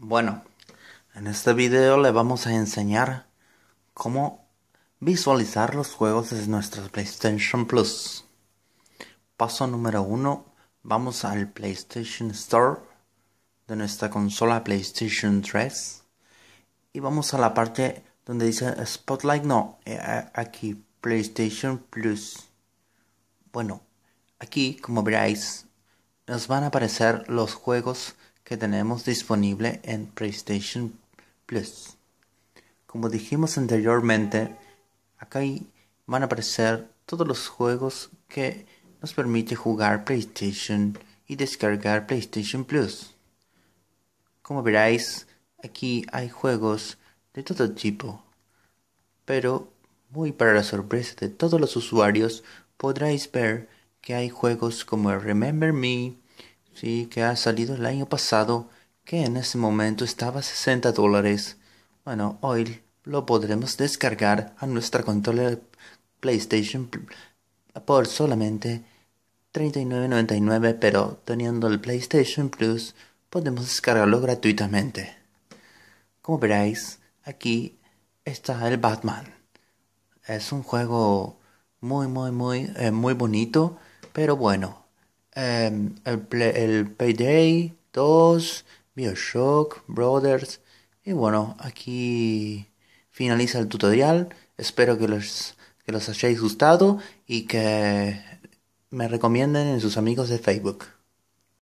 Bueno, en este video le vamos a enseñar cómo visualizar los juegos desde nuestra PlayStation Plus. Paso número uno, vamos al PlayStation Store de nuestra consola PlayStation 3 y vamos a la parte donde dice Spotlight, no, eh, aquí PlayStation Plus. Bueno, aquí como veréis nos van a aparecer los juegos que tenemos disponible en PlayStation Plus. Como dijimos anteriormente, acá van a aparecer todos los juegos que nos permite jugar PlayStation y descargar PlayStation Plus. Como veréis, aquí hay juegos de todo tipo, pero muy para la sorpresa de todos los usuarios podréis ver que hay juegos como Remember Me, sí, que ha salido el año pasado, que en ese momento estaba a 60 dólares. Bueno, hoy lo podremos descargar a nuestra consola PlayStation por solamente 39.99, pero teniendo el PlayStation Plus podemos descargarlo gratuitamente. Como veréis, aquí está el Batman. Es un juego muy, muy, muy, eh, muy bonito, pero bueno, Em, el, play, el, Payday 2, Bioshock, Brothers. Y bueno, aquí finaliza el tutorial. Espero que los, que los hayáis gustado y que me recomienden en sus amigos de Facebook.